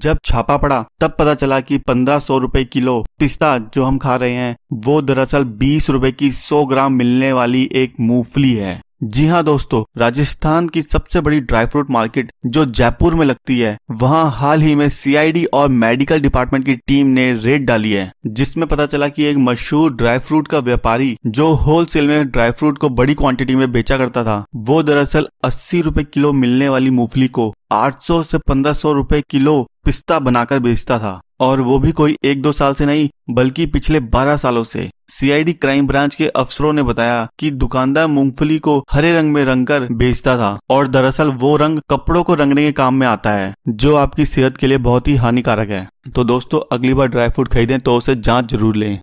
जब छापा पड़ा तब पता चला कि पंद्रह सौ रूपए किलो पिस्ता जो हम खा रहे हैं वो दरअसल बीस रूपए की सौ ग्राम मिलने वाली एक मूंगफली है जी हाँ दोस्तों राजस्थान की सबसे बड़ी ड्राई फ्रूट मार्केट जो जयपुर में लगती है वहाँ हाल ही में सीआईडी और मेडिकल डिपार्टमेंट की टीम ने रेड डाली है जिसमें पता चला कि एक मशहूर ड्राई फ्रूट का व्यापारी जो होलसेल में ड्राई फ्रूट को बड़ी क्वांटिटी में बेचा करता था वो दरअसल अस्सी रूपए किलो मिलने वाली मूंगफली को 800 से 1500 रुपए किलो पिस्ता बनाकर बेचता था और वो भी कोई एक दो साल से नहीं बल्कि पिछले 12 सालों से सीआईडी क्राइम ब्रांच के अफसरों ने बताया कि दुकानदार मूंगफली को हरे रंग में रंग कर बेचता था और दरअसल वो रंग कपड़ों को रंगने के काम में आता है जो आपकी सेहत के लिए बहुत ही हानिकारक है तो दोस्तों अगली बार ड्राई फ्रूट खरीदें तो उसे जांच जरूर लें